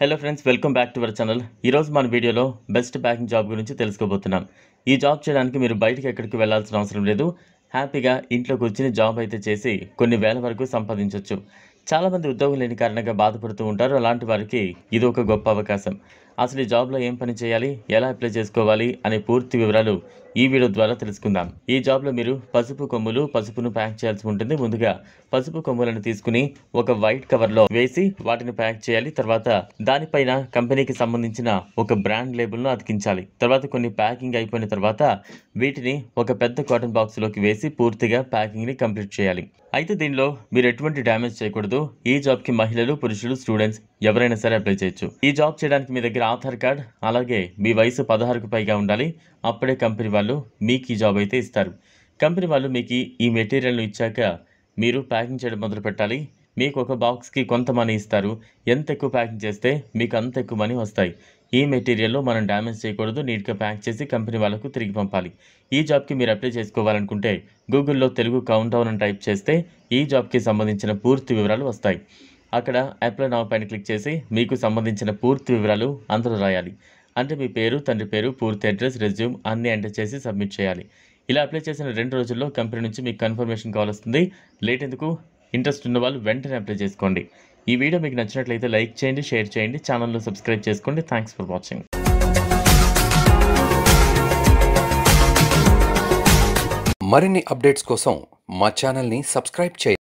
hello friends welcome back to our channel ఈరోజు మన వీడియోలో బెస్ట్ ప్యాకింగ్ జాబ్ గురించి తెలుసుకోబోతున్నాం ఈ జాబ్ చేయడానికి మీరు బయటకు ఎక్కడికి వెళ్లాల్సిన అవసరం లేదు హ్యాపీగా ఇంట్లో కూర్చుని జాబ్ అయితే చేసి కొన్ని వేల వరకు సంపాదించవచ్చు చాలామంది ఉద్యోగం లేని కారణంగా బాధపడుతూ ఉంటారు అలాంటి వారికి ఇది ఒక గొప్ప అవకాశం అసలు ఈ జాబ్లో ఏం పని చేయాలి ఎలా అప్లై చేసుకోవాలి అనే పూర్తి వివరాలు ఈ వీడియో ద్వారా తెలుసుకుందాం ఈ జాబ్లో మీరు పసుపు కొమ్ములు పసుపును ప్యాక్ చేయాల్సి ఉంటుంది ముందుగా పసుపు కొమ్ములను తీసుకుని ఒక వైట్ కవర్లో వేసి వాటిని ప్యాక్ చేయాలి తర్వాత దానిపైన కంపెనీకి సంబంధించిన ఒక బ్రాండ్ లేబుల్ను అతికించాలి తర్వాత కొన్ని ప్యాకింగ్ అయిపోయిన తర్వాత వీటిని ఒక పెద్ద కాటన్ బాక్స్లోకి వేసి పూర్తిగా ప్యాకింగ్ని కంప్లీట్ చేయాలి అయితే దీనిలో మీరు ఎటువంటి డ్యామేజ్ చేయకూడదు ఈ జాబ్కి మహిళలు పురుషులు స్టూడెంట్స్ ఎవరైనా సరే అప్లై చేయొచ్చు ఈ జాబ్ చేయడానికి మీ దగ్గర ఆధార్ కార్డ్ అలాగే మీ వయసు పదహారుకు పైగా ఉండాలి అప్పుడే కంపెనీ వాళ్ళు మీకు ఈ జాబ్ అయితే ఇస్తారు కంపెనీ వాళ్ళు మీకు ఈ మెటీరియల్ను ఇచ్చాక మీరు ప్యాకింగ్ చేయడం మొదలు పెట్టాలి మీకు ఒక బాక్స్కి కొంత మనీ ఇస్తారు ఎంత ఎక్కువ ప్యాకింగ్ చేస్తే మీకు అంత ఎక్కువ మనీ వస్తాయి ఈ మెటీరియల్లో మనం డ్యామేజ్ చేయకూడదు నీట్గా ప్యాక్ చేసి కంపెనీ వాళ్ళకు తిరిగి పంపాలి ఈ జాబ్కి మీరు అప్లై చేసుకోవాలనుకుంటే గూగుల్లో తెలుగు కౌంట్ డౌన్ అని టైప్ చేస్తే ఈ జాబ్కి సంబంధించిన పూర్తి వివరాలు వస్తాయి అక్కడ అప్లై నా పైన క్లిక్ చేసి మీకు సంబంధించిన పూర్తి వివరాలు అందులో రాయాలి అంటే మీ పేరు తండ్రి పేరు పూర్తి అడ్రస్ రెజ్యూమ్ అన్నీ ఎంటర్ చేసి సబ్మిట్ చేయాలి ఇలా అప్లై చేసిన రెండు రోజుల్లో కంపెనీ నుంచి మీకు కన్ఫర్మేషన్ కాల్ వస్తుంది లేట్ ఎందుకు ఇంట్రెస్ట్ ఉన్న వాళ్ళు వెంటనే అప్లై చేసుకోండి ఈ వీడియో మీకు నచ్చినట్లయితే లైక్ చేయండి షేర్ చేయండి ఛానల్ను సబ్స్క్రైబ్ చేసుకోండి థ్యాంక్స్ ఫర్ వాచింగ్ మరిన్ని అప్డేట్స్ కోసం మా ఛానల్ని సబ్స్క్రైబ్